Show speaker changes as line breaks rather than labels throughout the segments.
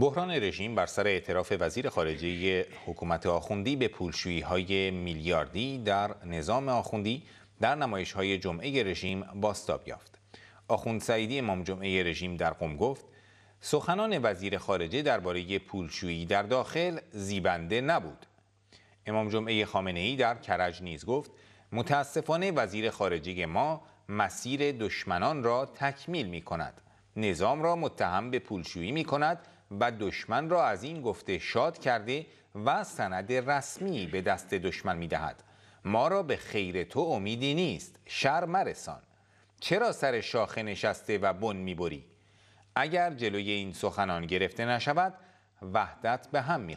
بحران رژیم بر سر اعتراف وزیر خارجه حکومت آخوندی به پولشویی های میلیاردی در نظام آخوندی در نمایش های جمعه رژیم باستاب یافت. آخوند سعیدی امام جمعه رژیم در قم گفت سخنان وزیر خارجه درباره پولشویی در داخل زیبنده نبود. امام جمعه خامنه ای در کرج نیز گفت متاسفانه وزیر خارجه ما مسیر دشمنان را تکمیل می کند. نظام را متهم به پولشویی می کند و دشمن را از این گفته شاد کرده و سند رسمی به دست دشمن می ما را به خیر تو امیدی نیست شر مرسان چرا سر شاخه نشسته و بن می اگر جلوی این سخنان گرفته نشود وحدت به هم می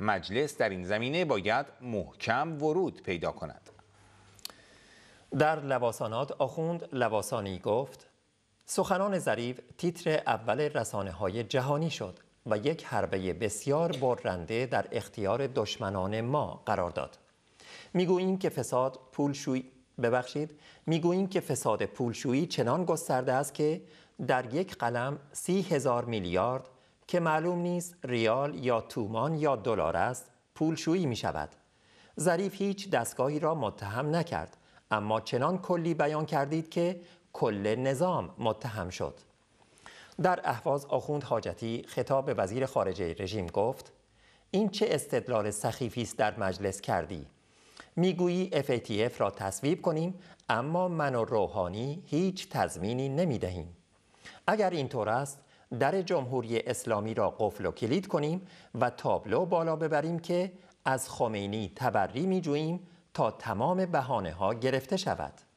مجلس در این زمینه باید محکم ورود پیدا کند
در لواسانات آخوند لباسانی گفت سخنان ظریف تیتر اول رسانه های جهانی شد و یک حربه بسیار برنده در اختیار دشمنان ما قرار داد. میگوییم که فساد پولشویی ببخشید میگوییم که فساد پولشویی چنان گسترده است که در یک قلم سی هزار میلیارد که معلوم نیست ریال یا تومان یا دلار است پولشویی می شود. ظریف هیچ دستگاهی را متهم نکرد اما چنان کلی بیان کردید که کل نظام متهم شد در احواز آخوند حاجتی خطاب به وزیر خارجه رژیم گفت این چه استدلال سخیفی است در مجلس کردی میگویی FATF را تصویب کنیم اما من و روحانی هیچ تضمینی نمیدهیم اگر اینطور است در جمهوری اسلامی را قفل و کلید کنیم و تابلو بالا ببریم که از خمینی تبری میجوییم تا تمام بهانه ها گرفته شود